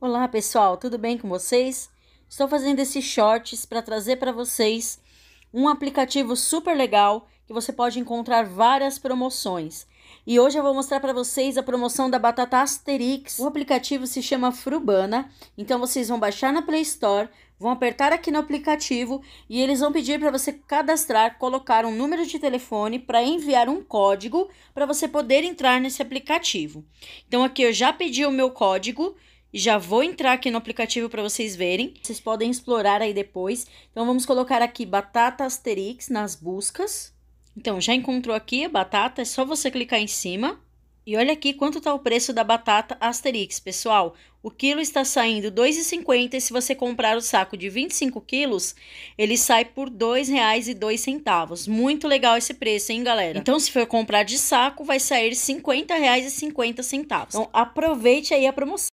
Olá pessoal, tudo bem com vocês? Estou fazendo esses shorts para trazer para vocês um aplicativo super legal que você pode encontrar várias promoções. E hoje eu vou mostrar para vocês a promoção da batata Asterix. O aplicativo se chama Frubana, então vocês vão baixar na Play Store, vão apertar aqui no aplicativo e eles vão pedir para você cadastrar, colocar um número de telefone para enviar um código para você poder entrar nesse aplicativo. Então aqui eu já pedi o meu código já vou entrar aqui no aplicativo para vocês verem. Vocês podem explorar aí depois. Então, vamos colocar aqui batata asterix nas buscas. Então, já encontrou aqui a batata, é só você clicar em cima. E olha aqui quanto está o preço da batata asterix, pessoal. O quilo está saindo R$ 2,50 e se você comprar o saco de 25 quilos, ele sai por R$ 2,02. Muito legal esse preço, hein, galera? Então, se for comprar de saco, vai sair R$ 50,50. ,50. Então, aproveite aí a promoção.